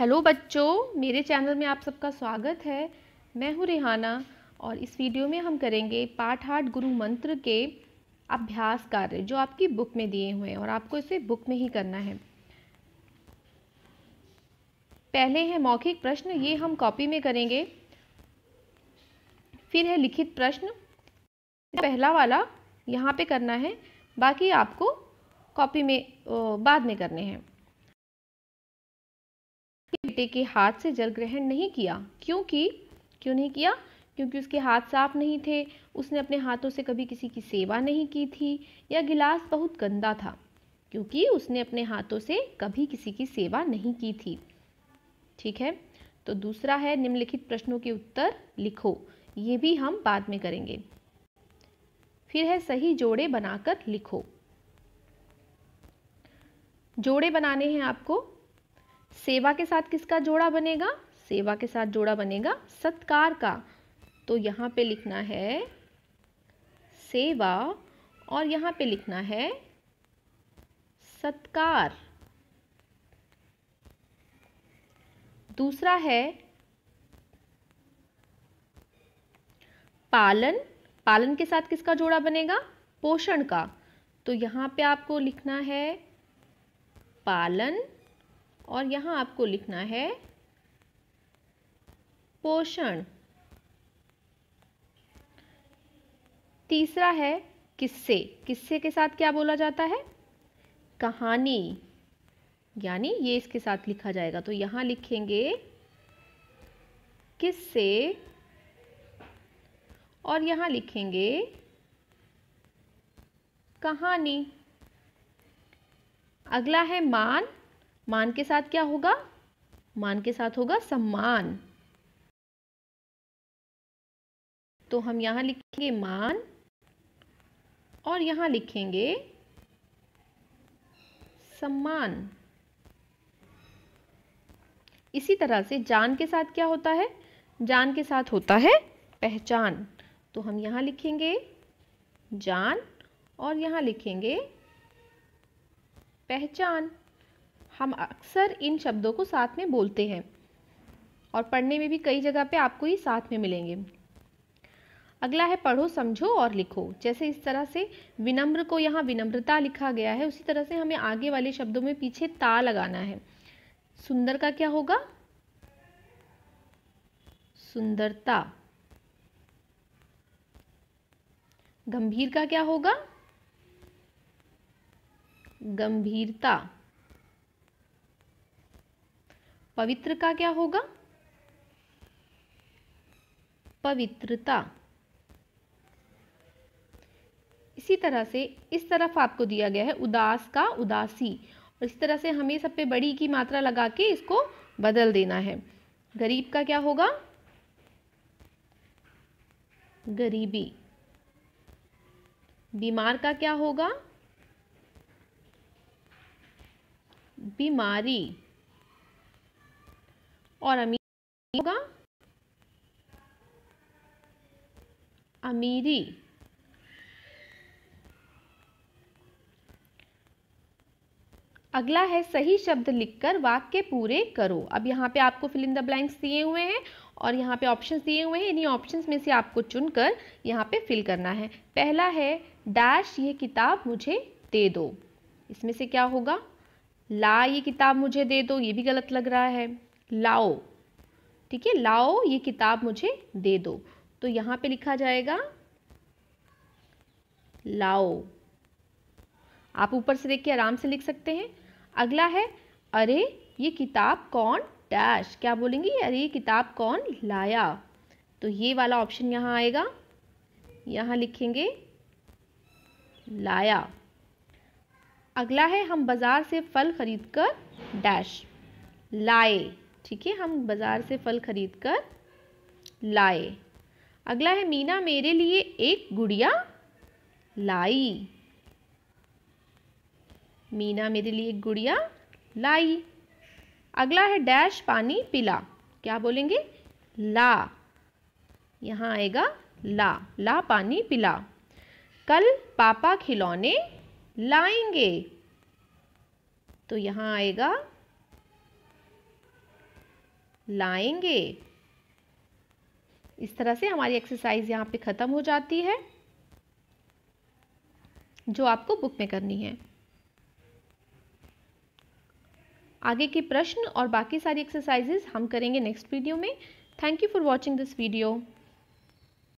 hello बच्चों मेरे channel में आप सबका स्वागत है मैं हूँ रेहाना और इस वीडियो में हम करेंगे पाठ आठ गुरु मंत्र के अभ्यास कार्य जो आपकी बुक में दिए हुए हैं और आपको इसे बुक में ही करना है पहले है मौखिक प्रश्न ये हम कॉपी में करेंगे फिर है लिखित प्रश्न पहला वाला यहाँ पे करना है बाकी आपको कॉपी में बाद में करने हैं बेटे के हाथ से जल ग्रहण नहीं किया क्योंकि क्यों नहीं किया क्योंकि उसके हाथ साफ नहीं थे उसने अपने हाथों से कभी किसी की सेवा नहीं की थी या गिलास बहुत गंदा था क्योंकि उसने अपने हाथों से कभी किसी की सेवा नहीं की थी ठीक है तो दूसरा है निम्नलिखित प्रश्नों के उत्तर लिखो ये भी हम बाद में करेंगे फिर है सही जोड़े बनाकर लिखो जोड़े बनाने हैं आपको सेवा के साथ किसका जोड़ा बनेगा सेवा के साथ जोड़ा बनेगा सत्कार का तो यहाँ पे लिखना है सेवा और यहाँ पे लिखना है सत्कार दूसरा है पालन पालन के साथ किसका जोड़ा बनेगा पोषण का तो यहाँ पे आपको लिखना है पालन और यहाँ आपको लिखना है पोषण तीसरा है किस्से किस्से के साथ क्या बोला जाता है कहानी यानी ये इसके साथ लिखा जाएगा तो यहाँ लिखेंगे किस्से और यहाँ लिखेंगे कहानी अगला है मान मान के साथ क्या होगा मान के साथ होगा सम्मान तो हम यहां लिखेंगे मान और यहां लिखेंगे सम्मान इसी तरह से जान के साथ क्या होता है जान के साथ होता है पहचान तो हम यहां लिखेंगे जान और यहां लिखेंगे पहचान हम अक्सर इन शब्दों को साथ में बोलते हैं और पढ़ने में भी कई जगह पे आपको ये साथ में मिलेंगे अगला है पढ़ो समझो और लिखो जैसे इस तरह से विनम्र को यहाँ विनम्रता लिखा गया है उसी तरह से हमें आगे वाले शब्दों में पीछे ता लगाना है सुंदर का क्या होगा सुंदरता गंभीर का क्या होगा गंभीरता पवित्र का क्या होगा पवित्रता इसी तरह से इस तरफ आपको दिया गया है उदास का उदासी और इस तरह से हमें सब पे बड़ी की मात्रा लगा के इसको बदल देना है गरीब का क्या होगा गरीबी बीमार का क्या होगा बीमारी और अमीर होगा अमीरी अगला है सही शब्द लिखकर वाक्य पूरे करो अब यहाँ पे आपको फिल इन द ब्लैंक्स दिए हुए हैं और यहाँ पे ऑप्शंस दिए हुए हैं इन्हीं ऑप्शंस में से आपको चुनकर यहाँ पे फिल करना है पहला है डैश ये किताब मुझे दे दो इसमें से क्या होगा ला ये किताब मुझे दे दो ये भी गलत लग रहा है लाओ ठीक है लाओ ये किताब मुझे दे दो तो यहाँ पे लिखा जाएगा लाओ आप ऊपर से देख के आराम से लिख सकते हैं अगला है अरे ये किताब कौन डैश क्या बोलेंगे अरे ये किताब कौन लाया तो ये वाला ऑप्शन यहाँ आएगा यहाँ लिखेंगे लाया अगला है हम बाज़ार से फल खरीद कर डैश लाए ठीक है हम बाज़ार से फल खरीद कर लाए अगला है मीना मेरे लिए एक गुड़िया लाई मीना मेरे लिए एक गुड़िया लाई अगला है डैश पानी पिला क्या बोलेंगे ला यहाँ आएगा ला ला पानी पिला कल पापा खिलौने लाएंगे तो यहाँ आएगा लाएंगे इस तरह से हमारी एक्सरसाइज यहाँ पे ख़त्म हो जाती है जो आपको बुक में करनी है आगे के प्रश्न और बाकी सारी एक्सरसाइजेज हम करेंगे नेक्स्ट वीडियो में thank you for watching this video